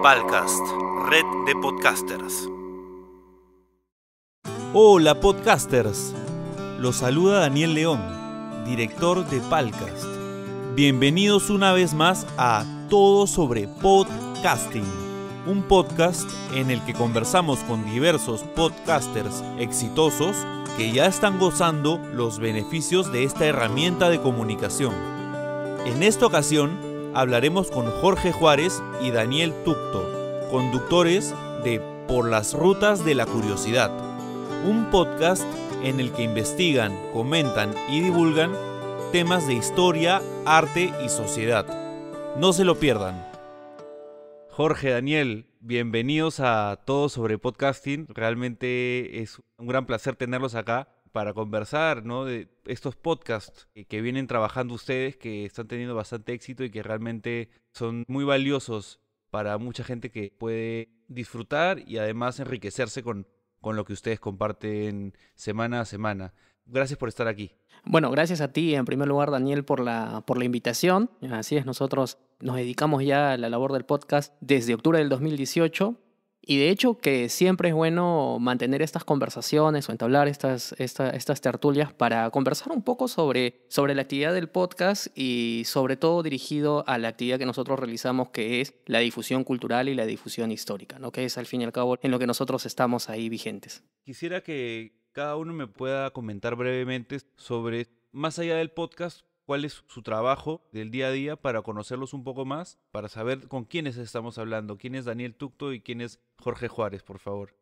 Palcast, red de podcasters. Hola podcasters, los saluda Daniel León, director de Palcast. Bienvenidos una vez más a Todo sobre Podcasting, un podcast en el que conversamos con diversos podcasters exitosos que ya están gozando los beneficios de esta herramienta de comunicación. En esta ocasión, hablaremos con Jorge Juárez y Daniel Tucto, conductores de Por las Rutas de la Curiosidad, un podcast en el que investigan, comentan y divulgan temas de historia, arte y sociedad. No se lo pierdan. Jorge, Daniel, bienvenidos a todos sobre podcasting. Realmente es un gran placer tenerlos acá para conversar, ¿no? De estos podcasts que, vienen trabajando ustedes, que están teniendo bastante éxito y que realmente son muy valiosos para mucha gente que puede disfrutar y además enriquecerse con, con lo que ustedes comparten semana a semana. Gracias por estar aquí. Bueno, gracias a ti en primer lugar, Daniel, por la, por la invitación. Así es, nosotros nos dedicamos ya a la labor del podcast desde octubre del 2018 y de hecho que siempre es bueno mantener estas conversaciones o entablar estas, estas tertulias para conversar un poco sobre, sobre la actividad del podcast y sobre todo dirigido a la actividad que nosotros realizamos que es la difusión cultural y la difusión histórica, ¿no? que es al fin y al cabo en lo que nosotros estamos ahí vigentes. Quisiera que cada uno me pueda comentar brevemente sobre, más allá del podcast, cuál es su trabajo del día a día para conocerlos un poco más, para saber con quiénes estamos hablando, quién es Daniel Tucto y quién es Jorge Juárez, por favor.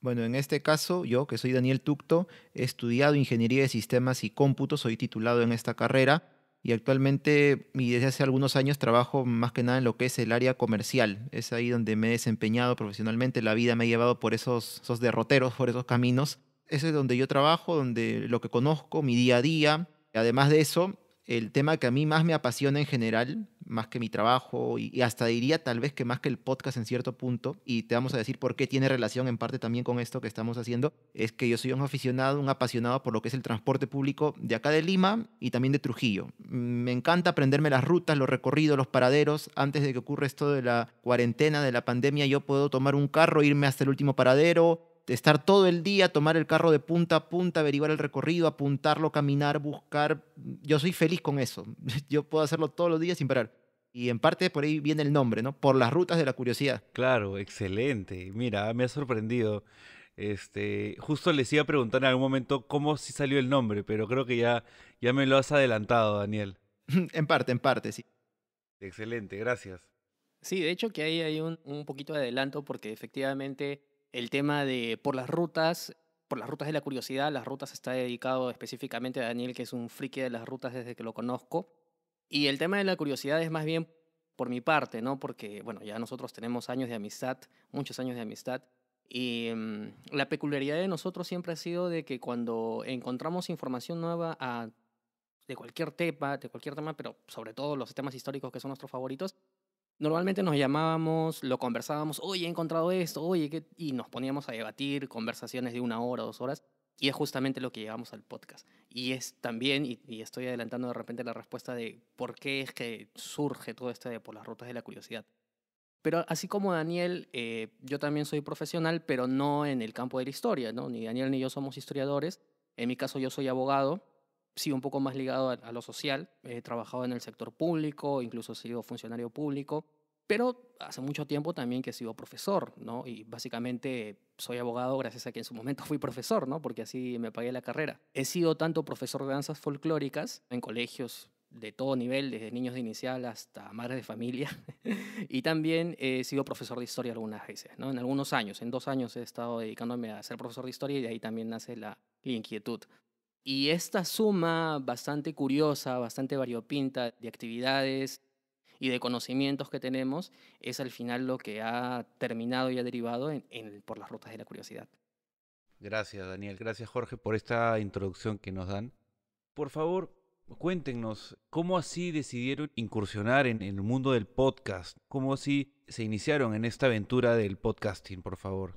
Bueno, en este caso, yo que soy Daniel Tucto, he estudiado Ingeniería de Sistemas y Cómputo, soy titulado en esta carrera y actualmente y desde hace algunos años trabajo más que nada en lo que es el área comercial. Es ahí donde me he desempeñado profesionalmente, la vida me ha llevado por esos, esos derroteros, por esos caminos. Ese es donde yo trabajo, donde lo que conozco, mi día a día, Además de eso, el tema que a mí más me apasiona en general, más que mi trabajo y, hasta diría tal vez que más que el podcast en cierto punto, y te vamos a decir por qué tiene relación en parte también con esto que estamos haciendo, es que yo soy un aficionado, un apasionado por lo que es el transporte público de acá de Lima y también de Trujillo. Me encanta aprenderme las rutas, los recorridos, los paraderos. Antes de que ocurra esto de la cuarentena, de la pandemia, yo puedo tomar un carro, irme hasta el último paradero, estar todo el día, tomar el carro de punta a punta, averiguar el recorrido, apuntarlo, caminar, buscar. Yo soy feliz con eso. Yo puedo hacerlo todos los días sin parar. Y en parte por ahí viene el nombre, ¿no? Por las rutas de la curiosidad. Claro, excelente. Mira, me ha sorprendido. Este, justo les iba a preguntar en algún momento cómo sí salió el nombre, pero creo que ya, ya me lo has adelantado, Daniel. en parte, en parte, sí. Excelente, gracias. Sí, de hecho que ahí hay un, un poquito de adelanto porque efectivamente el tema de por las rutas, por las rutas de la curiosidad, las rutas está dedicado específicamente a Daniel, que es un friki de las rutas desde que lo conozco. Y el tema de la curiosidad es más bien por mi parte, ¿no? Porque, bueno, ya nosotros tenemos años de amistad, muchos años de amistad. Y mm, la peculiaridad de nosotros siempre ha sido de que cuando encontramos información nueva ah, de cualquier tema, de cualquier tema, pero sobre todo los temas históricos que son nuestros favoritos, Normalmente nos llamábamos, lo conversábamos, oye, he encontrado esto, oye, ¿qué? y nos poníamos a debatir conversaciones de una hora, dos horas, y es justamente lo que llegamos al podcast. Y es también, y, estoy adelantando de repente la respuesta de por qué es que surge todo esto de por las rutas de la curiosidad. Pero así como Daniel, eh, yo también soy profesional, pero no en el campo de la historia, Ni Daniel ni yo somos historiadores. En mi caso yo soy abogado, sí, un poco más ligado a, lo social. He trabajado en el sector público, incluso he sido funcionario público, pero hace mucho tiempo también que he sido profesor, ¿no? Y básicamente soy abogado gracias a que en su momento fui profesor, ¿no? Porque así me pagué la carrera. He sido tanto profesor de danzas folclóricas en colegios de todo nivel, desde niños de inicial hasta madres de familia. y también he sido profesor de historia algunas veces, ¿no? En algunos años, en dos años he estado dedicándome a ser profesor de historia y de ahí también nace la inquietud. Y esta suma bastante curiosa, bastante variopinta de actividades y de conocimientos que tenemos es al final lo que ha terminado y ha derivado por las rutas de la curiosidad. Gracias Daniel, gracias Jorge por esta introducción que nos dan. Por favor, cuéntenos cómo así decidieron incursionar en, el mundo del podcast, cómo así se iniciaron en esta aventura del podcasting, por favor.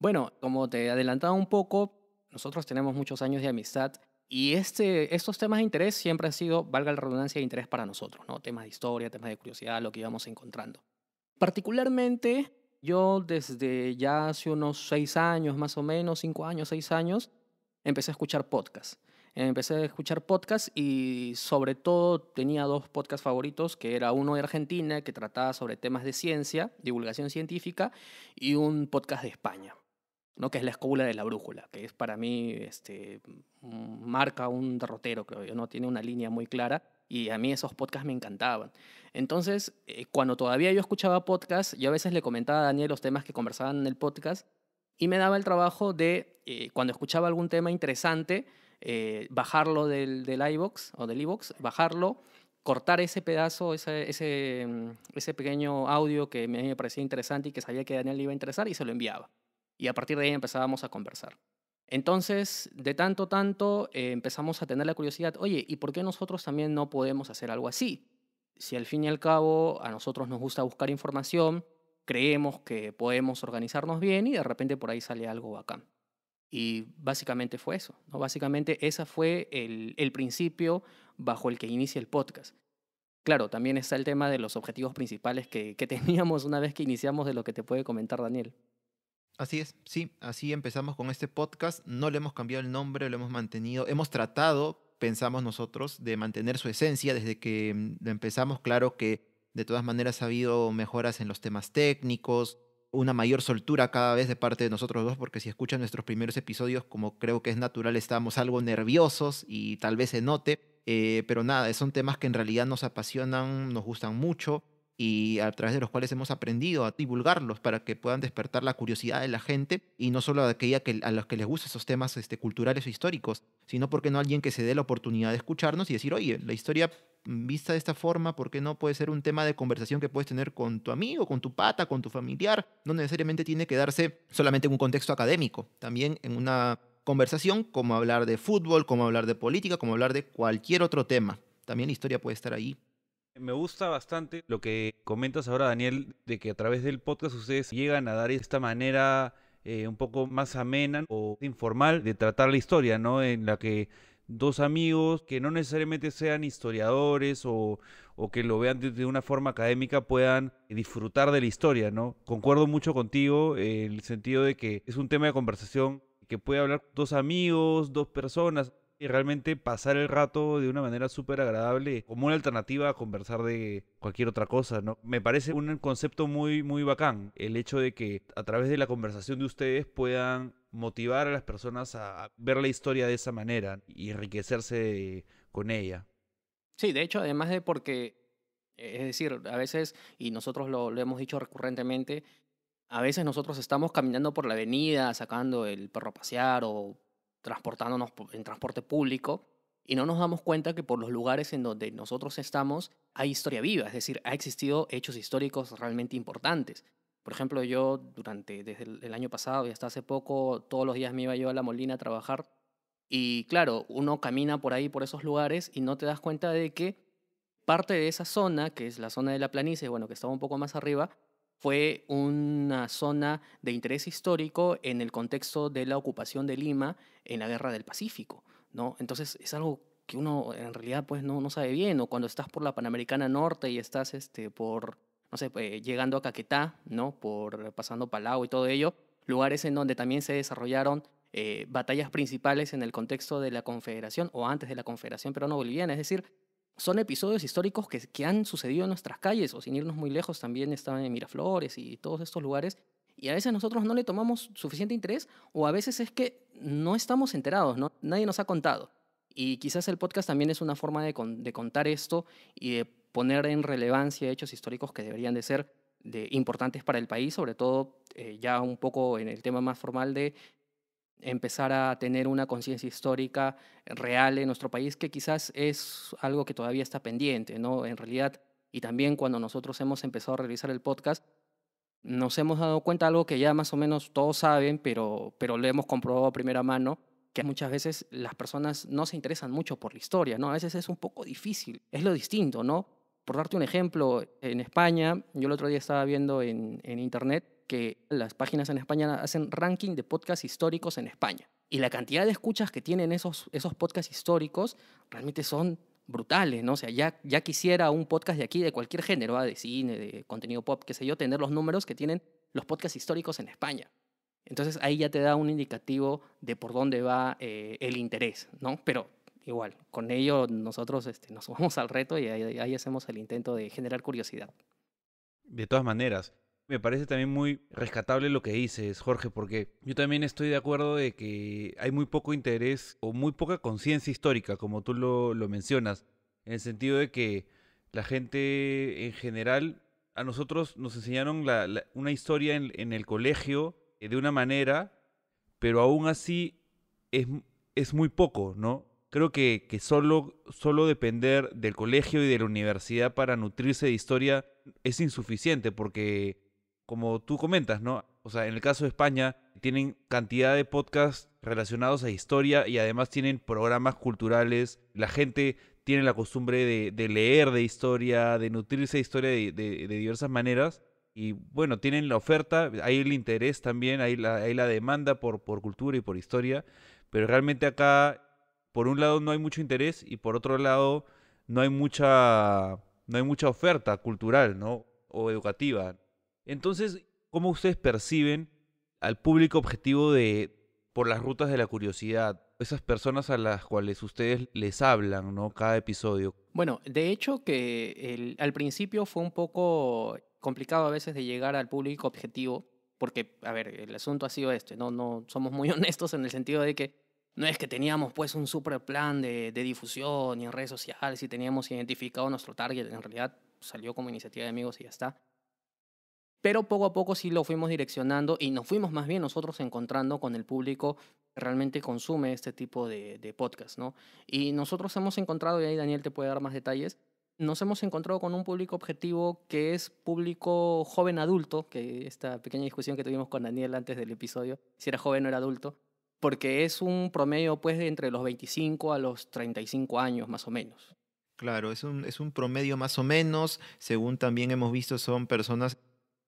Bueno, como te adelantaba un poco, nosotros tenemos muchos años de amistad y este, estos temas de interés siempre han sido, valga la redundancia, de interés para nosotros, ¿no? Temas de historia, temas de curiosidad, lo que íbamos encontrando. Particularmente, yo desde ya hace unos seis años, más o menos, cinco años, seis años, empecé a escuchar podcasts. Empecé a escuchar podcasts y sobre todo tenía dos podcasts favoritos, que era uno de Argentina, que trataba sobre temas de ciencia, divulgación científica, y un podcast de España, ¿no? que es la escuela de la brújula, que es para mí, este, marca un derrotero, creo yo, ¿no? tiene una línea muy clara y a mí esos podcasts me encantaban. Entonces, eh, cuando todavía yo escuchaba podcasts, yo a veces le comentaba a Daniel los temas que conversaban en el podcast y me daba el trabajo de, eh, cuando escuchaba algún tema interesante, eh, bajarlo del, del iBox o del iBox, bajarlo, cortar ese pedazo, ese, mm, pequeño audio que me parecía interesante y que sabía que a Daniel le iba a interesar y se lo enviaba y a partir de ahí empezábamos a conversar. Entonces, de tanto, tanto, eh, empezamos a tener la curiosidad, oye, ¿y por qué nosotros también no podemos hacer algo así? Si al fin y al cabo a nosotros nos gusta buscar información, creemos que podemos organizarnos bien y de repente por ahí sale algo bacán. Y básicamente fue eso, ¿no? Básicamente ese fue el, principio bajo el que inicia el podcast. Claro, también está el tema de los objetivos principales que teníamos una vez que iniciamos de lo que te puede comentar Daniel. Así es, sí, así empezamos con este podcast. No le hemos cambiado el nombre, lo hemos mantenido, hemos tratado, pensamos nosotros, de mantener su esencia desde que mm, empezamos. Claro que de todas maneras ha habido mejoras en los temas técnicos, una mayor soltura cada vez de parte de nosotros dos, porque si escuchan nuestros primeros episodios, como creo que es natural, estábamos algo nerviosos y tal vez se note. Eh, pero nada, son temas que en realidad nos apasionan, nos gustan mucho y a través de los cuales hemos aprendido a divulgarlos para que puedan despertar la curiosidad de la gente y no solo a aquella que, a los que les gustan esos temas este, culturales o históricos, sino porque no alguien que se dé la oportunidad de escucharnos y decir, oye, la historia mm, vista de esta forma, ¿por qué no puede ser un tema de conversación que puedes tener con tu amigo, con tu pata, con tu familiar? No necesariamente tiene que darse solamente en un contexto académico, también en una conversación como hablar de fútbol, como hablar de política, como hablar de cualquier otro tema. También la historia puede estar ahí me gusta bastante lo que comentas ahora, Daniel, de que a través del podcast ustedes llegan a dar esta manera eh, un poco más amena o informal de tratar la historia, ¿no? En la que dos amigos que no necesariamente sean historiadores o, que lo vean de, de, una forma académica puedan disfrutar de la historia, ¿no? Concuerdo mucho contigo en el sentido de que es un tema de conversación que puede hablar dos amigos, dos personas, y realmente pasar el rato de una manera súper agradable, como una alternativa a conversar de cualquier otra cosa, ¿no? Me parece un concepto muy, muy bacán, el hecho de que a través de la conversación de ustedes puedan motivar a las personas a ver la historia de esa manera y enriquecerse con ella. Sí, de hecho, además de porque, es decir, a veces, y nosotros lo, lo hemos dicho recurrentemente, a veces nosotros estamos caminando por la avenida, sacando el perro a pasear o transportándonos en transporte público y no nos damos cuenta que por los lugares en donde nosotros estamos hay historia viva, es decir, ha existido hechos históricos realmente importantes. Por ejemplo, yo durante desde el año pasado y hasta hace poco todos los días me iba yo a la Molina a trabajar y claro, uno camina por ahí por esos lugares y no te das cuenta de que parte de esa zona, que es la zona de la planicie, bueno, que estaba un poco más arriba, fue una zona de interés histórico en el contexto de la ocupación de Lima en la Guerra del Pacífico. ¿no? Entonces es algo que uno en realidad pues, no, no sabe bien, o cuando estás por la Panamericana Norte y estás este, por, no sé, eh, llegando a Caquetá, ¿no? por, pasando Palau y todo ello, lugares en donde también se desarrollaron eh, batallas principales en el contexto de la Confederación o antes de la Confederación pero no boliviana es decir, son episodios históricos que, han sucedido en nuestras calles, o sin irnos muy lejos también estaban en Miraflores y todos estos lugares, y a veces nosotros no le tomamos suficiente interés, o a veces es que no estamos enterados, ¿no? nadie nos ha contado. Y quizás el podcast también es una forma de, contar esto y de poner en relevancia hechos históricos que deberían de ser de, importantes para el país, sobre todo eh, ya un poco en el tema más formal de empezar a tener una conciencia histórica real en nuestro país, que quizás es algo que todavía está pendiente, ¿no? En realidad, y también cuando nosotros hemos empezado a realizar el podcast, nos hemos dado cuenta de algo que ya más o menos todos saben, pero, pero lo hemos comprobado a primera mano, que muchas veces las personas no se interesan mucho por la historia, ¿no? A veces es un poco difícil, es lo distinto, ¿no? Por darte un ejemplo, en España, yo el otro día estaba viendo en internet que las páginas en España hacen ranking de podcasts históricos en España. Y la cantidad de escuchas que tienen esos, esos podcasts históricos realmente son brutales, ¿no? O sea, ya, ya quisiera un podcast de aquí, de cualquier género, ¿ah? de cine, de contenido pop, qué sé yo, tener los números que tienen los podcasts históricos en España. Entonces ahí ya te da un indicativo de por dónde va eh, el interés, ¿no? Pero igual, con ello nosotros este, nos vamos al reto y ahí hacemos el intento de generar curiosidad. De todas maneras, me parece también muy rescatable lo que dices, Jorge, porque yo también estoy de acuerdo de que hay muy poco interés o muy poca conciencia histórica, como tú lo, mencionas, en el sentido de que la gente en general, a nosotros nos enseñaron una historia en, el colegio eh, de una manera, pero aún así es, es muy poco, ¿no? Creo que, que solo, solo depender del colegio y de la universidad para nutrirse de historia es insuficiente, porque como tú comentas, ¿no? O sea, en el caso de España, tienen cantidad de podcasts relacionados a historia y además tienen programas culturales. La gente tiene la costumbre de, leer de historia, de nutrirse de historia de, diversas maneras. Y bueno, tienen la oferta, hay el interés también, hay la, hay la demanda por, por cultura y por historia. Pero realmente acá, por un lado, no hay mucho interés y por otro lado, no hay mucha, no hay mucha oferta cultural ¿no? o educativa. Entonces, ¿cómo ustedes perciben al público objetivo de por las rutas de la curiosidad? Esas personas a las cuales ustedes les hablan, ¿no? Cada episodio. Bueno, de hecho que al principio fue un poco complicado a veces de llegar al público objetivo, porque, a ver, el asunto ha sido este, ¿no? No somos muy honestos en el sentido de que no es que teníamos pues un super plan de, difusión y en redes sociales y teníamos identificado nuestro target, en realidad salió como iniciativa de amigos y ya está. Pero poco a poco sí lo fuimos direccionando y nos fuimos más bien nosotros encontrando con el público que realmente consume este tipo de, podcast, ¿no? Y nosotros hemos encontrado, y ahí Daniel te puede dar más detalles, nos hemos encontrado con un público objetivo que es público joven adulto, que esta pequeña discusión que tuvimos con Daniel antes del episodio, si era joven o era adulto, porque es un promedio pues de entre los 25 a los 35 años más o menos. Claro, un, es un promedio más o menos, según también hemos visto, son personas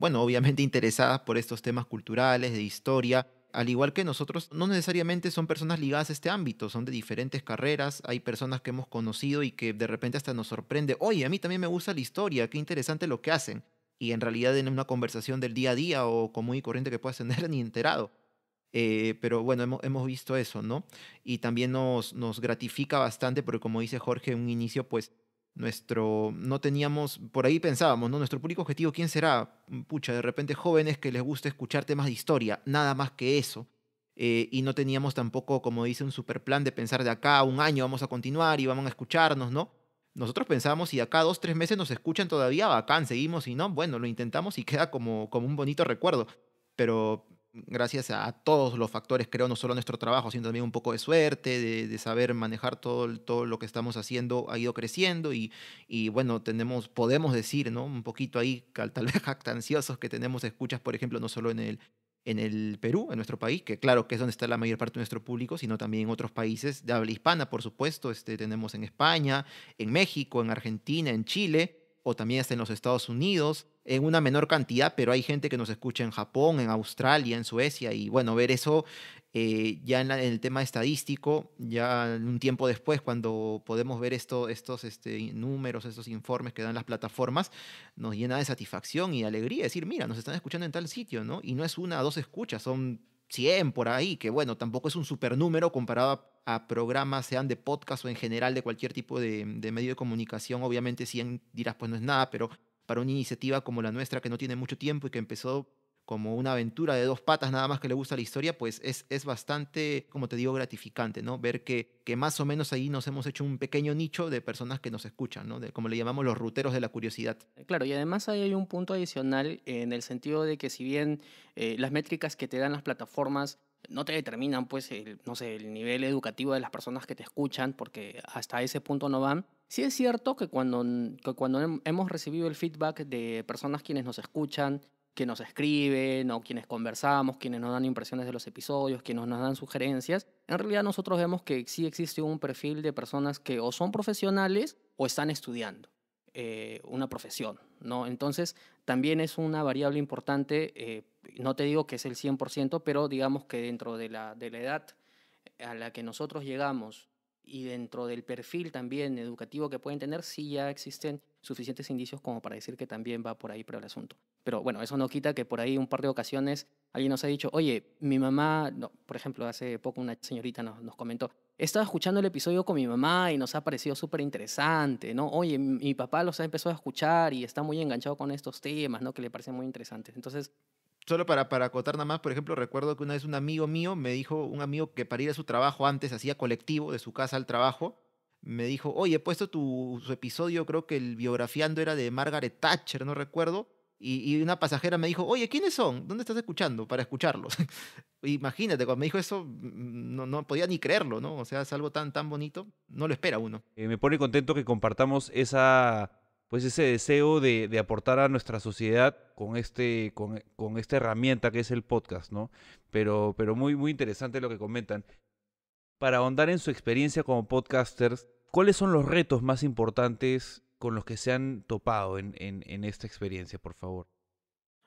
bueno, obviamente interesadas por estos temas culturales, de historia, al igual que nosotros, no necesariamente son personas ligadas a este ámbito, son de diferentes carreras, hay personas que hemos conocido y que de repente hasta nos sorprende, oye, a mí también me gusta la historia, qué interesante lo que hacen. Y en realidad en una conversación del día a día o común y corriente que puedas tener ni enterado. Eh, pero bueno, hemos, hemos, visto eso, ¿no? Y también nos, nos gratifica bastante porque como dice Jorge, un inicio pues nuestro, no teníamos, por ahí pensábamos, ¿no? Nuestro público objetivo, ¿quién será? Mm, pucha, de repente jóvenes que les gusta escuchar temas de historia, nada más que eso. Eh, y no teníamos tampoco, como dice, un super plan de pensar de acá un año vamos a continuar y vamos a escucharnos, ¿no? Nosotros pensábamos, y acá dos, tres meses nos escuchan todavía, bacán, seguimos, y no, bueno, lo intentamos y queda como, como un bonito recuerdo. Pero, gracias a todos los factores, creo, no solo nuestro trabajo, sino también un poco de suerte, de, saber manejar todo, lo que estamos haciendo, ha ido creciendo y, bueno, podemos decir, ¿no? Un poquito ahí, tal vez jactanciosos, que tenemos escuchas, por ejemplo, no solo en el, en el Perú, en nuestro país, que claro que es donde está la mayor parte de nuestro público, sino también en otros países de habla hispana, por supuesto, este, tenemos en España, en México, en Argentina, en Chile, o también está en los Estados Unidos, en una menor cantidad, pero hay gente que nos escucha en Japón, en Australia, en Suecia, y bueno, ver eso eh, ya en, el tema estadístico, ya un tiempo después, cuando podemos ver esto, estos este, números, estos informes que dan las plataformas, nos llena de satisfacción y de alegría, decir, mira, nos están escuchando en tal sitio, ¿no? Y no es una o dos escuchas, son 100 por ahí, que bueno, tampoco es un supernúmero comparado a, programas, sean de podcast o en general de cualquier tipo de, de medio de comunicación. Obviamente 100 dirás, pues no es nada, pero para una iniciativa como la nuestra que no tiene mucho tiempo y que empezó como una aventura de dos patas nada más que le gusta la historia, pues es, es bastante, como te digo, gratificante, ¿no? Ver que, que más o menos ahí nos hemos hecho un pequeño nicho de personas que nos escuchan, ¿no? De, como le llamamos los ruteros de la curiosidad. Claro, y además ahí hay un punto adicional en el sentido de que si bien eh, las métricas que te dan las plataformas no te determinan, pues, no sé, el nivel educativo de las personas que te escuchan, porque hasta ese punto no van. Sí es cierto que cuando, que cuando hemos recibido el feedback de personas quienes nos escuchan, que nos escriben o quienes conversamos, quienes nos dan impresiones de los episodios, quienes nos dan sugerencias, en realidad nosotros vemos que sí existe un perfil de personas que o son profesionales o están estudiando eh, una profesión, ¿no? Entonces, también es una variable importante, eh, no te digo que es el 100%, pero digamos que dentro de la, de la edad a la que nosotros llegamos y dentro del perfil también educativo que pueden tener, sí ya existen suficientes indicios como para decir que también va por ahí por el asunto. Pero bueno, eso no quita que por ahí un par de ocasiones alguien nos ha dicho, oye, mi mamá, no, por ejemplo, hace poco una señorita nos, nos comentó, estaba escuchando el episodio con mi mamá y nos ha parecido súper interesante, ¿no? Oye, mi papá los ha empezado a escuchar y está muy enganchado con estos temas, ¿no? Que le parecen muy interesantes. Entonces, solo para, acotar nada más, por ejemplo, recuerdo que una vez un amigo mío me dijo, un amigo que para ir a su trabajo antes hacía colectivo de su casa al trabajo, me dijo, oye, he puesto tu episodio, creo que el biografiando era de Margaret Thatcher, no recuerdo, y, una pasajera me dijo, oye, ¿quiénes son? ¿Dónde estás escuchando para escucharlos? Imagínate, cuando me dijo eso, mm, no, no podía ni creerlo, ¿no? O sea, es algo tan, tan bonito, no lo espera uno. Eh, me pone contento que compartamos esa pues ese deseo de, aportar a nuestra sociedad con, este, con, esta herramienta que es el podcast, ¿no? Pero, pero muy, muy interesante lo que comentan. Para ahondar en su experiencia como podcasters, ¿cuáles son los retos más importantes con los que se han topado en esta experiencia, por favor?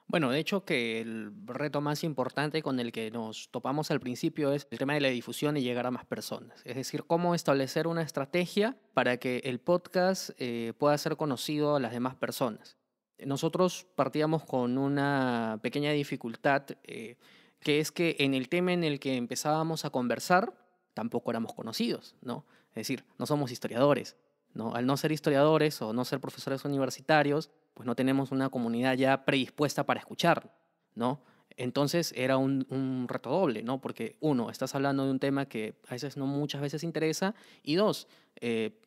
Bueno, de hecho que el reto más importante con el que nos topamos al principio es el tema de la difusión y llegar a más personas. Es decir, cómo establecer una estrategia para que el podcast eh, pueda ser conocido a las demás personas. Nosotros partíamos con una pequeña dificultad, eh, que es que en el tema en el que empezábamos a conversar, tampoco éramos conocidos, ¿no? Es decir, no somos historiadores, ¿no? Al no ser historiadores o no ser profesores universitarios, pues no tenemos una comunidad ya predispuesta para escuchar, ¿no? Entonces era un, reto doble, ¿no? Porque uno, estás hablando de un tema que a veces no muchas veces interesa y dos, eh,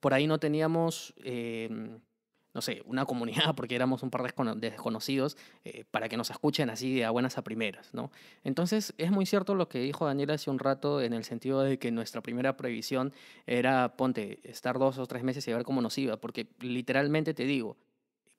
por ahí no teníamos, em, no sé, una comunidad porque éramos un par de desconocidos eh, para que nos escuchen así de a buenas a primeras, ¿no? Entonces es muy cierto lo que dijo Daniel hace un rato en el sentido de que nuestra primera previsión era, ponte, estar dos o tres meses y ver cómo nos iba, porque literalmente te digo,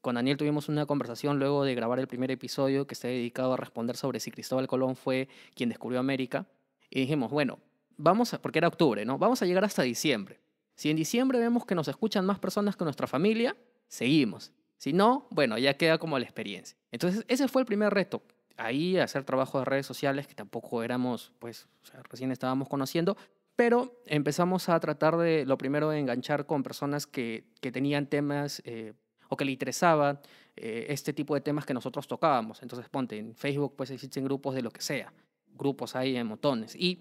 con Daniel tuvimos una conversación luego de grabar el primer episodio que está dedicado a responder sobre si Cristóbal Colón fue quien descubrió América. Y dijimos, bueno, vamos a, porque era octubre, ¿no? Vamos a llegar hasta diciembre. Si en diciembre vemos que nos escuchan más personas que nuestra familia, seguimos. Si no, bueno, ya queda como la experiencia. Entonces, ese fue el primer reto. Ahí hacer trabajo de redes sociales, que tampoco éramos, pues, recién estábamos conociendo, pero empezamos a tratar de, lo primero, de enganchar con personas que, que tenían temas eh, o que le interesaba eh, este tipo de temas que nosotros tocábamos. Entonces, ponte, en Facebook pues existen grupos de lo que sea, grupos ahí en montones. Y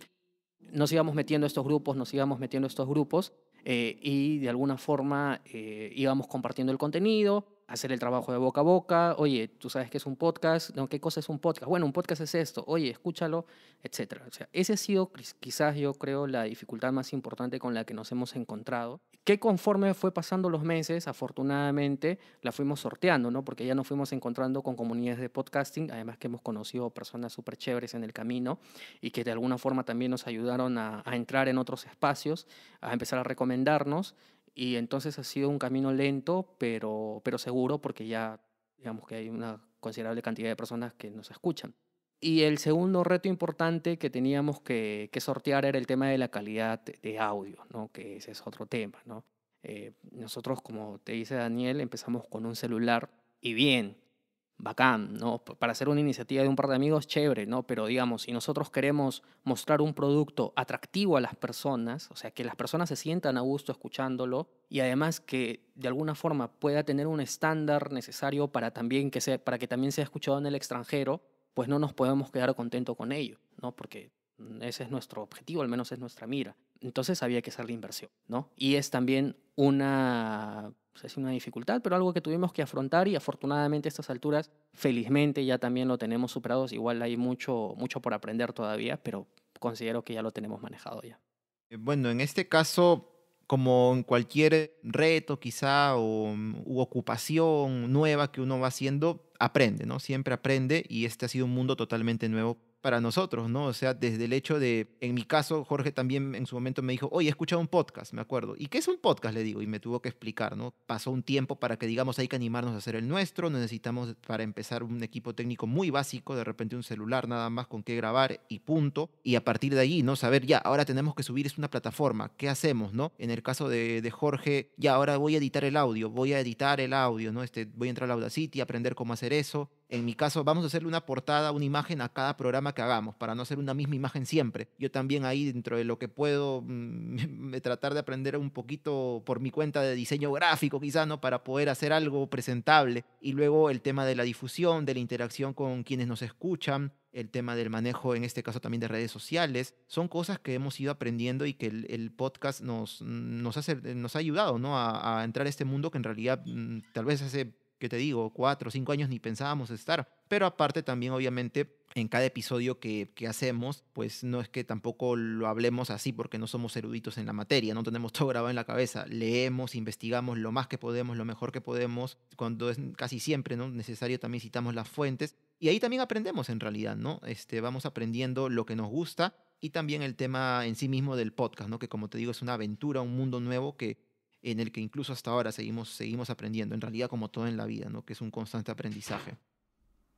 nos íbamos metiendo estos grupos, nos íbamos metiendo estos grupos eh, y de alguna forma eh, íbamos compartiendo el contenido, hacer el trabajo de boca a boca, oye, tú sabes que es un podcast, no, ¿qué cosa es un podcast? Bueno, un podcast es esto, oye, escúchalo, etc. O sea, esa ha sido quizás yo creo la dificultad más importante con la que nos hemos encontrado, que conforme fue pasando los meses, afortunadamente la fuimos sorteando, ¿no? Porque ya nos fuimos encontrando con comunidades de podcasting, además que hemos conocido personas súper chéveres en el camino y que de alguna forma también nos ayudaron a entrar en otros espacios, a empezar a recomendarnos y entonces ha sido un camino lento, pero, pero seguro, porque ya digamos que hay una considerable cantidad de personas que nos escuchan. Y el segundo reto importante que teníamos que, sortear era el tema de la calidad de audio, ¿no? que ese es otro tema. ¿no? Eh, nosotros, como te dice Daniel, empezamos con un celular y bien, bacán, ¿no? Para hacer una iniciativa de un par de amigos, chévere, ¿no? Pero digamos, si nosotros queremos mostrar un producto atractivo a las personas, o sea, que las personas se sientan a gusto escuchándolo y además que de alguna forma pueda tener un estándar necesario para, también que, para que también sea escuchado en el extranjero, pues no nos podemos quedar contentos con ello, ¿no? Porque mm, ese es nuestro objetivo, al menos es nuestra mira. Entonces había que hacer la inversión, ¿no? Y es también una, pues, una dificultad, pero algo que tuvimos que afrontar y afortunadamente a estas alturas, felizmente ya también lo tenemos superados. Igual hay mucho, mucho por aprender todavía, pero considero que ya lo tenemos manejado ya. Eh, bueno, en este caso, como en cualquier reto quizá o mm, u ocupación nueva que uno va haciendo, aprende, ¿no? Siempre aprende y este ha sido un mundo totalmente nuevo para nosotros, ¿no? O sea, desde el hecho de, en mi caso, Jorge también en su momento me dijo, oye, he escuchado un podcast, me acuerdo. ¿Y qué es un podcast? Le digo, y me tuvo que explicar, ¿no? Pasó un tiempo para que digamos, hay que animarnos a hacer el nuestro, necesitamos para empezar un equipo técnico muy básico, de repente un celular nada más con qué grabar y punto. Y a partir de allí, ¿no? Saber, ya, ahora tenemos que subir, es una plataforma, ¿qué hacemos, ¿no? En el caso de, Jorge, ya, ahora voy a editar el audio, voy a editar el audio, ¿no? Este, voy a entrar a Audacity, aprender cómo hacer eso en mi caso, vamos a hacerle una portada, una imagen a cada programa que hagamos, para no hacer una misma imagen siempre. Yo también ahí, dentro de lo que puedo, me, tratar de aprender un poquito por mi cuenta de diseño gráfico, quizá, ¿no? Para poder hacer algo presentable. Y luego el tema de la difusión, de la interacción con quienes nos escuchan, el tema del manejo, en este caso también de redes sociales, son cosas que hemos ido aprendiendo y que el, podcast nos, nos, ha ayudado ¿no? a, a entrar a este mundo que en realidad mm, tal vez hace que te digo, cuatro o cinco años ni pensábamos estar. Pero aparte también, obviamente, en cada episodio que, hacemos, pues no es que tampoco lo hablemos así porque no somos eruditos en la materia, no tenemos todo grabado en la cabeza. Leemos, investigamos lo más que podemos, lo mejor que podemos, cuando es casi siempre ¿no? necesario también citamos las fuentes. Y ahí también aprendemos en realidad, ¿no? Este, vamos aprendiendo lo que nos gusta y también el tema en sí mismo del podcast, ¿no? Que como te digo es una aventura, un mundo nuevo que en el que incluso hasta ahora seguimos, seguimos aprendiendo, en realidad como todo en la vida, ¿no? que es un constante aprendizaje.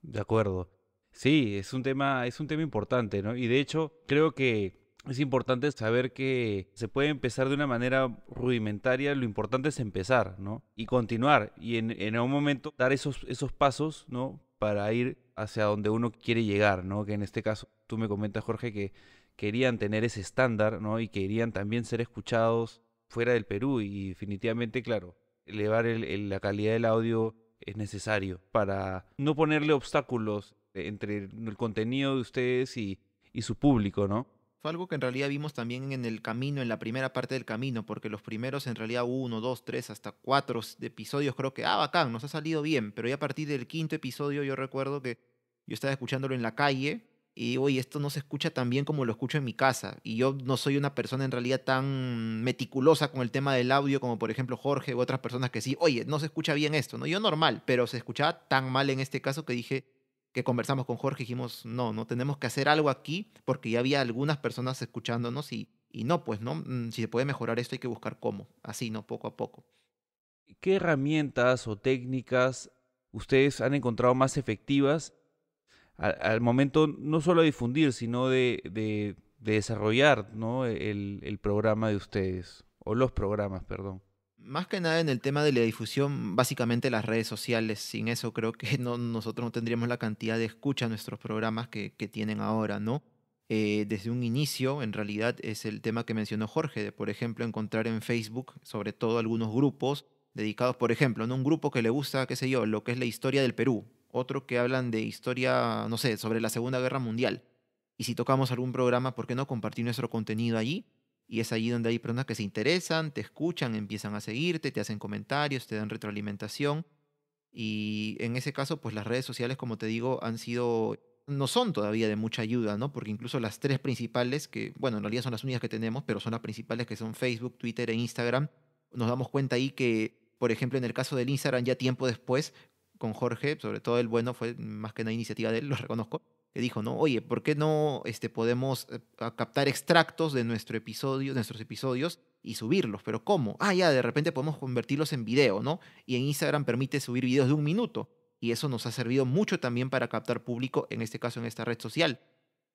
De acuerdo. Sí, es un tema, es un tema importante, ¿no? Y de hecho, creo que es importante saber que se puede empezar de una manera rudimentaria, lo importante es empezar, ¿no? Y continuar, y en, en algún momento dar esos, esos pasos, ¿no? Para ir hacia donde uno quiere llegar, ¿no? Que en este caso, tú me comentas, Jorge, que querían tener ese estándar, ¿no? Y querían también ser escuchados fuera del Perú y definitivamente, claro, elevar la calidad del audio es necesario para no ponerle obstáculos entre el contenido de ustedes y, y su público, ¿no? Fue algo que en realidad vimos también en el camino, en la primera parte del camino, porque los primeros en realidad uno, dos, tres, hasta cuatro episodios creo que, ah, bacán, nos ha salido bien, pero ya a partir del quinto episodio yo recuerdo que yo estaba escuchándolo en la calle y oye, esto no se escucha tan bien como lo escucho en mi casa. Y yo no soy una persona en realidad tan meticulosa con el tema del audio como por ejemplo Jorge u otras personas que sí, oye, no se escucha bien esto, ¿no? Yo normal, pero se escuchaba tan mal en este caso que dije que conversamos con Jorge, y dijimos, no, no tenemos que hacer algo aquí porque ya había algunas personas escuchándonos y, y no, pues no, mm, si se puede mejorar esto hay que buscar cómo, así, ¿no? Poco a poco. ¿Qué herramientas o técnicas ustedes han encontrado más efectivas al, momento no solo de difundir, sino de, desarrollar ¿no? el, programa de ustedes, o los programas, perdón más que nada en el tema de la difusión, básicamente las redes sociales. Sin eso creo que no, nosotros no tendríamos la cantidad de escucha a nuestros programas que, tienen ahora, ¿no? Eh, desde un inicio, en realidad, es el tema que mencionó Jorge, de por ejemplo encontrar en Facebook, sobre todo algunos grupos dedicados, por ejemplo, en un grupo que le gusta, qué sé yo, lo que es la historia del Perú, otro que hablan de historia, no sé, sobre la Segunda Guerra Mundial. Y si tocamos algún programa, ¿por qué no compartir nuestro contenido allí? Y es allí donde hay personas que se interesan, te escuchan, empiezan a seguirte, te hacen comentarios, te dan retroalimentación. Y en ese caso, pues las redes sociales, como te digo, han sido, no son todavía de mucha ayuda, ¿no? Porque incluso las tres principales, que, bueno, en realidad son las únicas que tenemos, pero son las principales que son Facebook, Twitter e Instagram, nos damos cuenta ahí que, por ejemplo, en el caso del Instagram, ya tiempo después, con Jorge, sobre todo el bueno, fue más que una iniciativa de él, lo reconozco, que dijo, ¿no? Oye, ¿por qué no este, podemos eh, captar extractos de nuestro episodio, nuestros episodios y subirlos? Pero ¿cómo? Ah, ya, de repente podemos convertirlos en video, ¿no? Y en Instagram permite subir videos de un minuto. Y eso nos ha servido mucho también para captar público, en este caso en esta red social.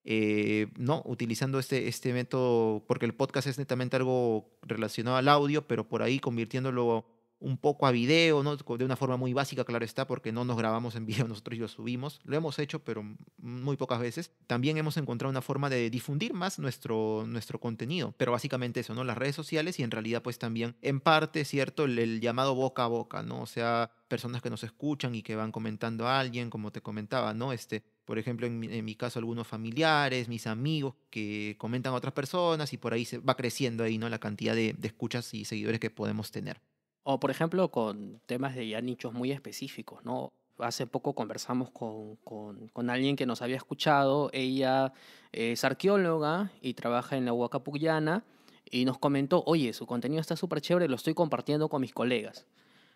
Eh, ¿no? Utilizando este, este método, porque el podcast es netamente algo relacionado al audio, pero por ahí convirtiéndolo un poco a video, ¿no? de una forma muy básica, claro está, porque no nos grabamos en video nosotros y lo subimos. Lo hemos hecho, pero muy pocas veces. También hemos encontrado una forma de difundir más nuestro, nuestro contenido, pero básicamente eso, ¿no? Las redes sociales y en realidad pues también en parte, ¿cierto? El, llamado boca a boca, ¿no? O sea, personas que nos escuchan y que van comentando a alguien, como te comentaba, ¿no? Este, por ejemplo, en mi, caso, algunos familiares, mis amigos que comentan a otras personas y por ahí se va creciendo ahí, ¿no? La cantidad de, de escuchas y seguidores que podemos tener. O por ejemplo con temas de ya nichos muy específicos, ¿no? Hace poco conversamos con, con, alguien que nos había escuchado, ella es arqueóloga y trabaja en la Huacapuyana y nos comentó, oye, su contenido está súper chévere, lo estoy compartiendo con mis colegas.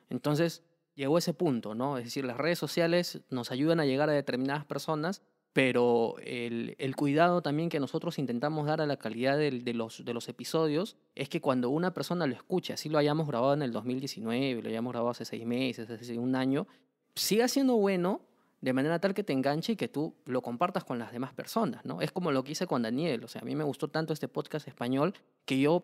Entonces llegó ese punto, ¿no? Es decir, las redes sociales nos ayudan a llegar a determinadas personas pero el, el, cuidado también que nosotros intentamos dar a la calidad de, los, de los episodios es que cuando una persona lo escucha así lo hayamos grabado en el 2019, lo hayamos grabado hace seis meses, hace un año, siga siendo bueno de manera tal que te enganche y que tú lo compartas con las demás personas, ¿no? Es como lo que hice con Daniel, o sea, a mí me gustó tanto este podcast español que yo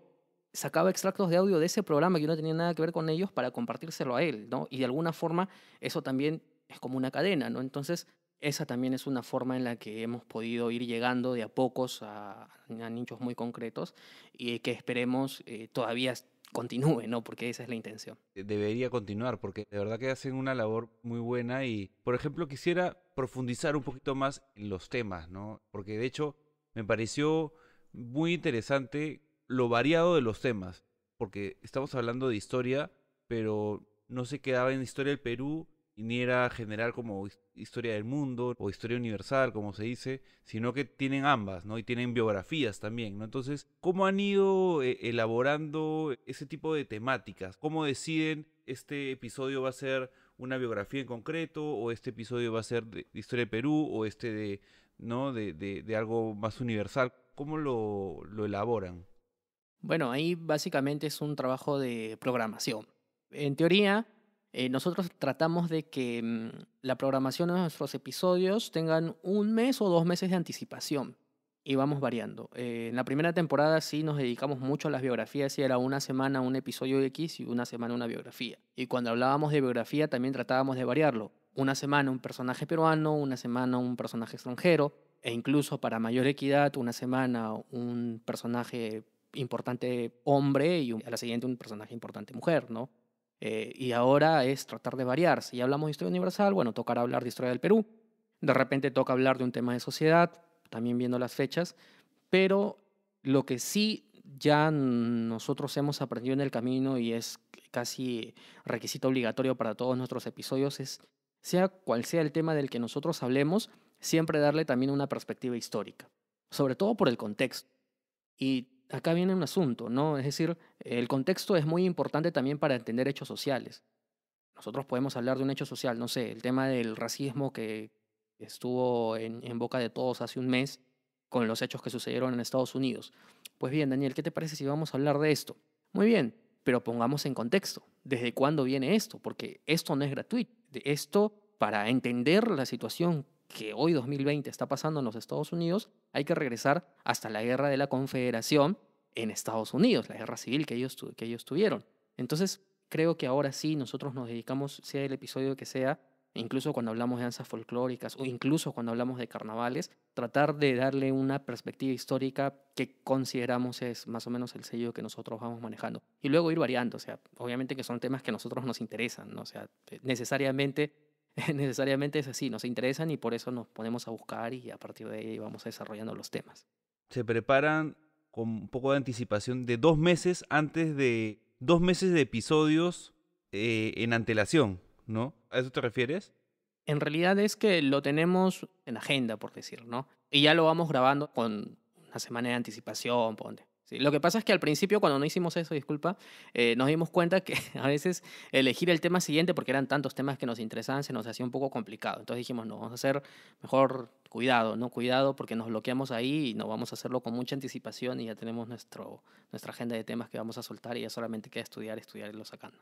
sacaba extractos de audio de ese programa que yo no tenía nada que ver con ellos para compartírselo a él, ¿no? Y de alguna forma eso también es como una cadena, ¿no? Entonces, esa también es una forma en la que hemos podido ir llegando de a pocos a, nichos muy concretos y que esperemos eh, todavía continúe, ¿no? Porque esa es la intención. Eh, debería continuar, porque de verdad que hacen una labor muy buena y, por ejemplo, quisiera profundizar un poquito más en los temas, ¿no? Porque de hecho me pareció muy interesante lo variado de los temas, porque estamos hablando de historia, pero no se quedaba en historia del Perú, ni era generar como historia del mundo o historia universal, como se dice, sino que tienen ambas, ¿no? Y tienen biografías también, ¿no? Entonces, ¿cómo han ido eh, elaborando ese tipo de temáticas? ¿Cómo deciden este episodio va a ser una biografía en concreto o este episodio va a ser de historia de Perú o este de, ¿no? De, algo más universal? ¿Cómo lo, lo elaboran? Bueno, ahí básicamente es un trabajo de programación. En teoría, eh, nosotros tratamos de que mm, la programación de nuestros episodios tengan un mes o dos meses de anticipación y vamos variando. Eh, en la primera temporada sí nos dedicamos mucho a las biografías y era una semana un episodio X y una semana una biografía. Y cuando hablábamos de biografía también tratábamos de variarlo. Una semana un personaje peruano, una semana un personaje extranjero e incluso para mayor equidad una semana un personaje importante hombre y a la siguiente un personaje importante mujer, ¿no? Eh, y ahora es tratar de variar. Si hablamos de historia universal, bueno, tocará hablar de historia del Perú. De repente toca hablar de un tema de sociedad, también viendo las fechas. Pero lo que sí ya nosotros hemos aprendido en el camino y es casi requisito obligatorio para todos nuestros episodios es, sea cual sea el tema del que nosotros hablemos, siempre darle también una perspectiva histórica, sobre todo por el contexto. Y acá viene un asunto, ¿no? Es decir, el contexto es muy importante también para entender hechos sociales. Nosotros podemos hablar de un hecho social, no sé, el tema del racismo que estuvo en, boca de todos hace un mes con los hechos que sucedieron en Estados Unidos. Pues bien, Daniel, ¿qué te parece si vamos a hablar de esto? Muy bien, pero pongamos en contexto, ¿desde cuándo viene esto? Porque esto no es gratuito. Esto, para entender la situación que hoy 2020 está pasando en los Estados Unidos, hay que regresar hasta la guerra de la Confederación en Estados Unidos, la guerra civil que ellos, que ellos tuvieron. Entonces, creo que ahora sí nosotros nos dedicamos, sea el episodio que sea, incluso cuando hablamos de danzas folclóricas o incluso cuando hablamos de carnavales, tratar de darle una perspectiva histórica que consideramos es más o menos el sello que nosotros vamos manejando. Y luego ir variando, o sea, obviamente que son temas que a nosotros nos interesan, o sea, eh, necesariamente necesariamente es así, nos interesan y por eso nos ponemos a buscar y a partir de ahí vamos desarrollando los temas. Se preparan con un poco de anticipación de dos meses antes de dos meses de episodios eh, en antelación, ¿no? ¿A eso te refieres? En realidad es que lo tenemos en agenda, por decir, ¿no? Y ya lo vamos grabando con una semana de anticipación, ponte lo que pasa es que al principio, cuando no hicimos eso, disculpa, eh, nos dimos cuenta que a veces elegir el tema siguiente, porque eran tantos temas que nos interesaban, se nos hacía un poco complicado. Entonces dijimos, no, vamos a hacer mejor cuidado, ¿no? Cuidado, porque nos bloqueamos ahí y no vamos a hacerlo con mucha anticipación y ya tenemos nuestro, nuestra agenda de temas que vamos a soltar y ya solamente queda estudiar, estudiar y lo sacando.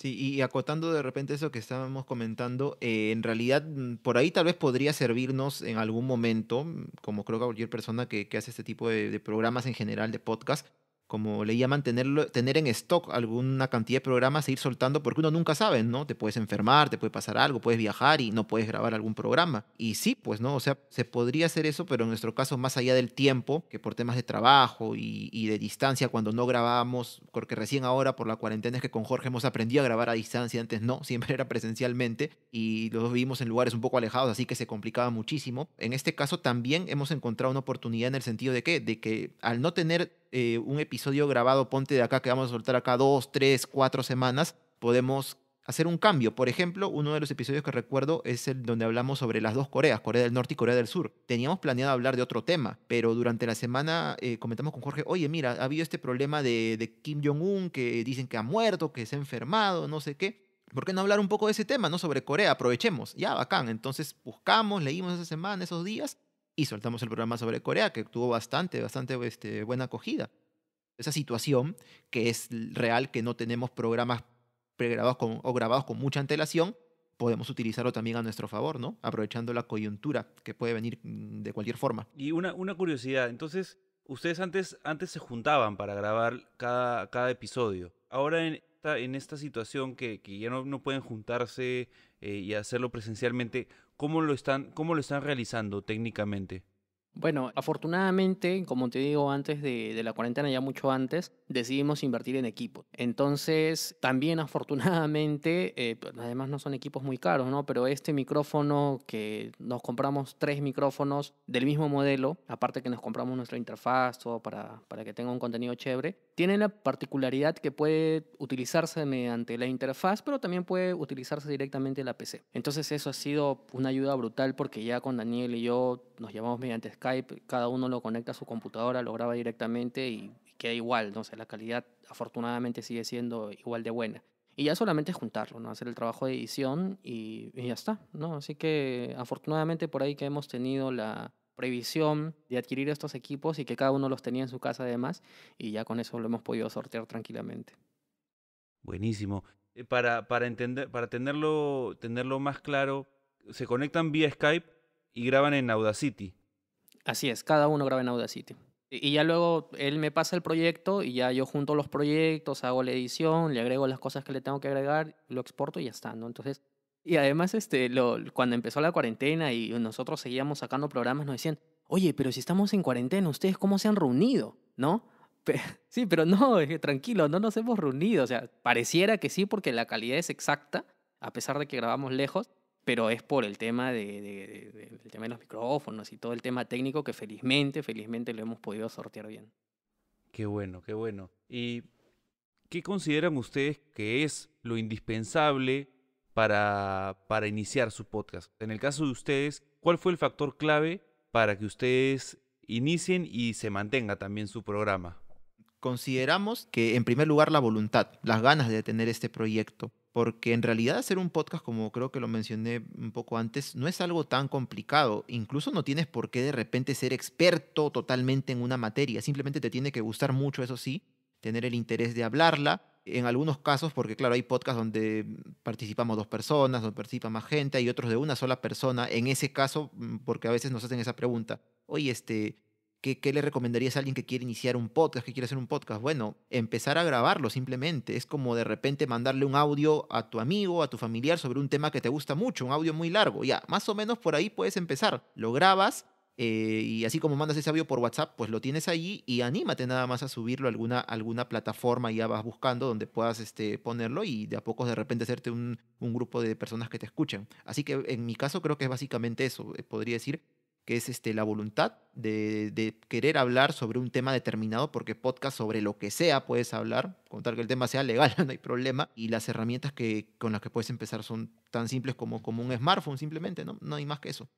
Sí, y acotando de repente eso que estábamos comentando, eh, en realidad mm, por ahí tal vez podría servirnos en algún momento, mm, como creo que cualquier persona que, que hace este tipo de, de, programas en general, de podcast, como leía, mantenerlo, tener en stock alguna cantidad de programas e ir soltando, porque uno nunca sabe, ¿no? Te puedes enfermar, te puede pasar algo, puedes viajar y no puedes grabar algún programa. Y sí, pues, ¿no? O sea, se podría hacer eso, pero en nuestro caso, más allá del tiempo, que por temas de trabajo y, de distancia, cuando no grabábamos, porque recién ahora por la cuarentena es que con Jorge hemos aprendido a grabar a distancia, antes no, siempre era presencialmente, y los dos vivimos en lugares un poco alejados, así que se complicaba muchísimo. En este caso también hemos encontrado una oportunidad en el sentido de que, de que al no tener eh, un episodio grabado, ponte de acá, que vamos a soltar acá dos, tres, cuatro semanas, podemos hacer un cambio. Por ejemplo, uno de los episodios que recuerdo es el donde hablamos sobre las dos Coreas, Corea del Norte y Corea del Sur. Teníamos planeado hablar de otro tema, pero durante la semana eh, comentamos con Jorge, oye, mira, ha habido este problema de, de Kim Jong-un, que dicen que ha muerto, que se ha enfermado, no sé qué. ¿Por qué no hablar un poco de ese tema, no? Sobre Corea, aprovechemos. Ya, bacán. Entonces buscamos, leímos esa semana, esos días, y soltamos el programa sobre Corea, que tuvo bastante, bastante este, buena acogida. Esa situación que es real, que no tenemos programas pregrabados o grabados con mucha antelación, podemos utilizarlo también a nuestro favor, ¿no? Aprovechando la coyuntura que puede venir mm, de cualquier forma. Y una, curiosidad, entonces, ustedes antes, antes se juntaban para grabar cada, cada episodio. Ahora en esta, situación que, ya no, no pueden juntarse eh, y hacerlo presencialmente, ¿Cómo lo están, cómo lo están realizando técnicamente? Bueno, afortunadamente, como te digo, antes de, la cuarentena, ya mucho antes, decidimos invertir en equipo. Entonces, también afortunadamente, eh, pues, además no son equipos muy caros, ¿no? Pero este micrófono que nos compramos tres micrófonos del mismo modelo, aparte que nos compramos nuestra interfaz, todo para, para que tenga un contenido chévere, tiene la particularidad que puede utilizarse mediante la interfaz, pero también puede utilizarse directamente la PC. Entonces, eso ha sido una ayuda brutal porque ya con Daniel y yo nos llamamos mediante Skype, cada uno lo conecta a su computadora, lo graba directamente y, queda igual, ¿no? la calidad afortunadamente sigue siendo igual de buena. Y ya solamente es juntarlo, ¿no? Hacer el trabajo de edición y, y ya está, ¿no? Así que afortunadamente por ahí que hemos tenido la, previsión de adquirir estos equipos y que cada uno los tenía en su casa además y ya con eso lo hemos podido sortear tranquilamente. Buenísimo. Eh, para, para, entender, para tenerlo, tenerlo más claro, se conectan vía Skype y graban en Audacity. Así es, cada uno graba en Audacity. Y ya luego él me pasa el proyecto y ya yo junto los proyectos, hago la edición, le agrego las cosas que le tengo que agregar, lo exporto y ya está, ¿no? Entonces, y además este, lo, cuando empezó la cuarentena y nosotros seguíamos sacando programas, nos decían, oye, pero si estamos en cuarentena, ¿ustedes cómo se han reunido? ¿No? sí, pero no, tranquilo, no nos hemos reunido. O sea, pareciera que sí porque la calidad es exacta, a pesar de que grabamos lejos, pero es por el tema de, tema de los micrófonos y todo el tema técnico que felizmente, felizmente lo hemos podido sortear bien. Qué bueno, qué bueno. ¿Y qué consideran ustedes que es lo indispensable para, para iniciar su podcast? En el caso de ustedes, ¿cuál fue el factor clave para que ustedes inicien y se mantenga también su programa? Consideramos que en primer lugar la voluntad, las ganas de tener este proyecto porque en realidad hacer un podcast, como creo que lo mencioné un poco antes, no es algo tan complicado. Incluso no tienes por qué de repente ser experto totalmente en una materia. Simplemente te tiene que gustar mucho, eso sí, tener el interés de hablarla. En algunos casos, porque claro, hay podcasts donde participamos dos personas, donde participa más gente, hay otros de una sola persona. En ese caso, mm, porque a veces nos hacen esa pregunta, oye, este, ¿Qué, le recomendarías a alguien que quiere iniciar un podcast, que quiere hacer un podcast? Bueno, empezar a grabarlo simplemente. Es como de repente mandarle un audio a tu amigo, a tu familiar sobre un tema que te gusta mucho, un audio muy largo. Ya, más o menos por ahí puedes empezar. Lo grabas eh, y así como mandas ese audio por WhatsApp, pues lo tienes ahí y anímate nada más a subirlo a alguna, alguna plataforma, ya vas buscando donde puedas este, ponerlo y de a poco de repente hacerte un, un grupo de personas que te escuchen. Así que en mi caso creo que es básicamente eso. Eh, podría decir que es este, la voluntad de, querer hablar sobre un tema determinado, porque podcast sobre lo que sea puedes hablar, contar que el tema sea legal, no hay problema. Y las herramientas que, con las que puedes empezar son tan simples como, como un smartphone, simplemente, ¿no? no hay más que eso.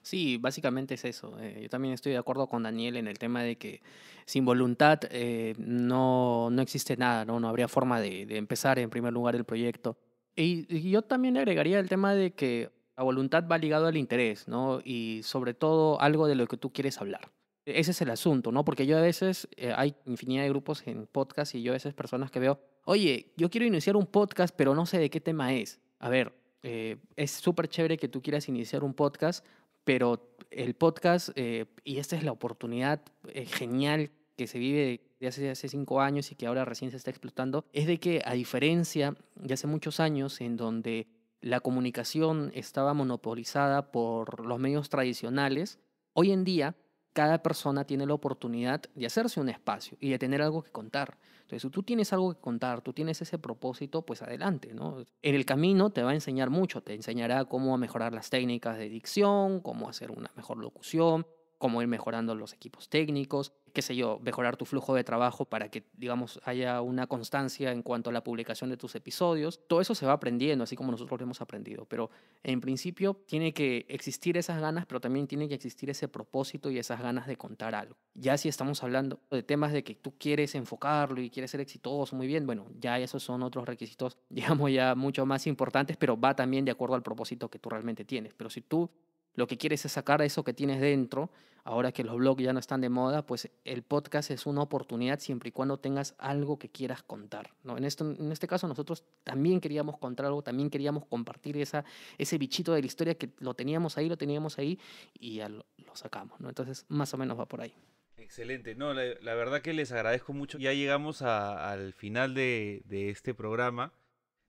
Sí, básicamente es eso. Eh, yo también estoy de acuerdo con Daniel en el tema de que sin voluntad eh, no, no existe nada, ¿no? no habría forma de, empezar en primer lugar el proyecto. y yo también agregaría el tema de que la voluntad va ligado al interés, ¿no? Y sobre todo algo de lo que tú quieres hablar. E-, ese es el asunto, ¿no? Porque yo a veces, eh, hay infinidad de grupos en podcast y yo a veces personas que veo, oye, yo quiero iniciar un podcast, pero no sé de qué tema es. A ver, eh, es súper chévere que tú quieras iniciar un podcast, pero el podcast, eh, y esta es la oportunidad genial que se vive de hace, hace cinco años y que ahora recién se está explotando, es de que a diferencia de hace muchos años en donde la comunicación estaba monopolizada por los medios tradicionales, hoy en día cada persona tiene la oportunidad de hacerse un espacio y de tener algo que contar. Entonces, si tú tienes algo que contar, tú tienes ese propósito, pues adelante, En el camino te va a enseñar mucho, te enseñará cómo mejorar las técnicas de dicción, cómo hacer una mejor locución, cómo ir mejorando los equipos técnicos, qué sé yo, mejorar tu flujo de trabajo para que, digamos, haya una constancia en cuanto a la publicación de tus episodios. Todo eso se va aprendiendo, así como nosotros lo hemos aprendido. Pero en principio tiene que existir esas ganas, pero también tiene que existir ese propósito y esas ganas de contar algo. Ya si estamos hablando de temas de que tú quieres enfocarlo y quieres ser exitoso, muy bien, bueno, ya esos son otros requisitos, digamos, ya mucho más importantes, pero va también de acuerdo al propósito que tú realmente tienes. Pero si tú lo que quieres es sacar eso que tienes dentro. Ahora que los blogs ya no están de moda, pues el podcast es una oportunidad siempre y cuando tengas algo que quieras contar. ¿no? En, esto, en este caso nosotros también queríamos contar algo, también queríamos compartir esa, ese bichito de la historia que lo teníamos ahí, lo teníamos ahí y ya lo, sacamos. ¿no? Entonces más o menos va por ahí. Excelente, no, la, verdad que les agradezco mucho. Ya llegamos al final de, de este programa.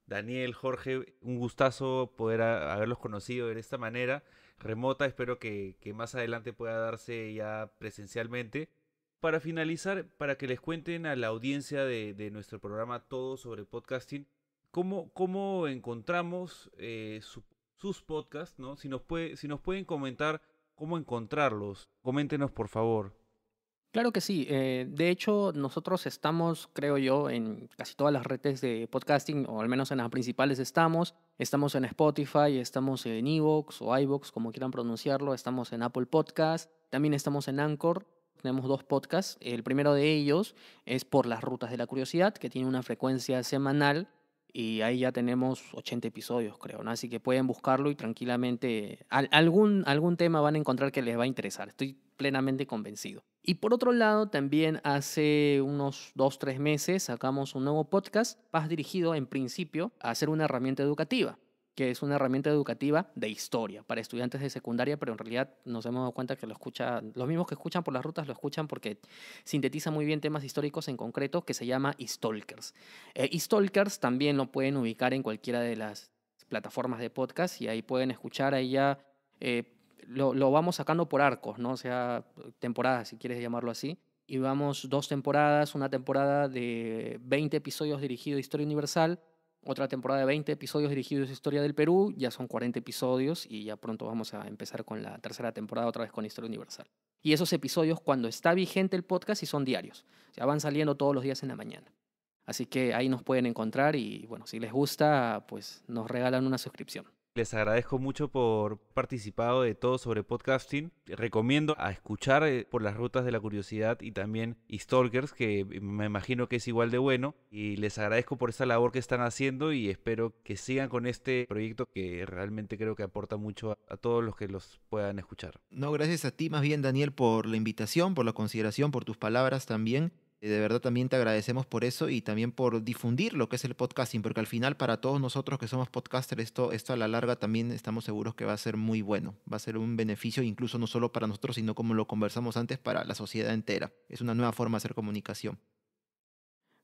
Daniel, Jorge, un gustazo poder haberlos conocido de esta manera remota. Espero que, más adelante pueda darse ya presencialmente. Para finalizar, para que les cuenten a la audiencia de, nuestro programa Todo sobre Podcasting, cómo, encontramos eh, sus podcasts, ¿no? Si nos, si nos pueden comentar cómo encontrarlos, coméntenos por favor. Claro que sí. Eh, de hecho, nosotros estamos, creo yo, en casi todas las redes de podcasting, o al menos en las principales estamos. Estamos en Spotify, estamos en Evox o iVoox, como quieran pronunciarlo. Estamos en Apple Podcast, también estamos en Anchor. Tenemos dos podcasts. El primero de ellos es Por las Rutas de la Curiosidad, que tiene una frecuencia semanal y ahí ya tenemos 80 episodios, creo, Así que pueden buscarlo y tranquilamente algún, algún tema van a encontrar que les va a interesar, estoy plenamente convencido. Y por otro lado, también hace unos 2, 3 meses sacamos un nuevo podcast, más dirigido en principio a hacer una herramienta educativa que es una herramienta educativa de historia para estudiantes de secundaria, pero en realidad nos hemos dado cuenta que lo escuchan, los mismos que escuchan por las rutas lo escuchan porque sintetiza muy bien temas históricos en concreto que se llama Stalkers. Eh, Stalkers también lo pueden ubicar en cualquiera de las plataformas de podcast y ahí pueden escuchar, ahí ya eh, lo, vamos sacando por arcos, ¿no? o sea, temporadas, si quieres llamarlo así y vamos dos temporadas, una temporada de 20 episodios dirigido a Historia Universal otra temporada de 20 episodios dirigidos a Historia del Perú, ya son 40 episodios y ya pronto vamos a empezar con la tercera temporada otra vez con Historia Universal. Y esos episodios cuando está vigente el podcast y son diarios, ya van saliendo todos los días en la mañana. Así que ahí nos pueden encontrar y bueno, si les gusta, pues nos regalan una suscripción. Les agradezco mucho por participar de todo sobre podcasting. Recomiendo a escuchar eh, por las rutas de la curiosidad y también Stalkers, que me imagino que es igual de bueno. Y les agradezco por esa labor que están haciendo y espero que sigan con este proyecto que realmente creo que aporta mucho a, a todos los que los puedan escuchar. No, gracias a ti más bien Daniel por la invitación, por la consideración, por tus palabras también. Eh, de verdad también te agradecemos por eso y también por difundir lo que es el podcasting, porque al final para todos nosotros que somos podcasters, esto, esto a la larga también estamos seguros que va a ser muy bueno, va a ser un beneficio incluso no solo para nosotros, sino como lo conversamos antes, para la sociedad entera. Es una nueva forma de hacer comunicación.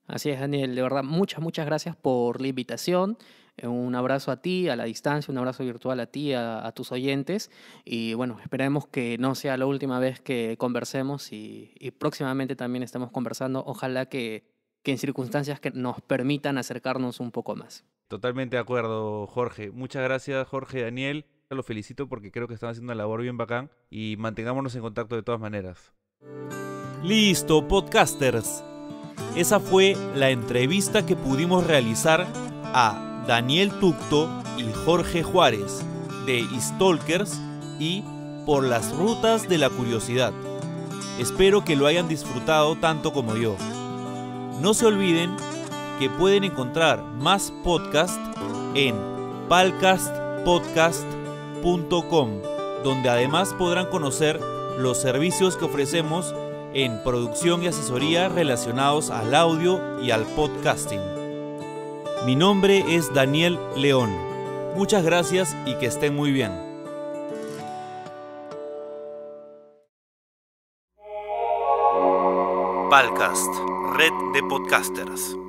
Así es, Daniel. De verdad, muchas, muchas gracias por la invitación. Eh, un abrazo a ti, a la distancia, un abrazo virtual a ti, a, tus oyentes. Y bueno, esperemos que no sea la última vez que conversemos y, próximamente también estemos conversando. Ojalá que, que en circunstancias que nos permitan acercarnos un poco más. Totalmente de acuerdo, Jorge. Muchas gracias, Jorge, Daniel. lo felicito porque creo que están haciendo una labor bien bacán y mantengámonos en contacto de todas maneras. Listo, podcasters. Esa fue la entrevista que pudimos realizar a Daniel Tucto y Jorge Juárez de Stalkers y Por las Rutas de la Curiosidad. Espero que lo hayan disfrutado tanto como yo. No se olviden que pueden encontrar más podcast en palcastpodcast.com, donde además podrán conocer los servicios que ofrecemos en producción y asesoría relacionados al audio y al podcasting. Mi nombre es Daniel León. Muchas gracias y que estén muy bien. red de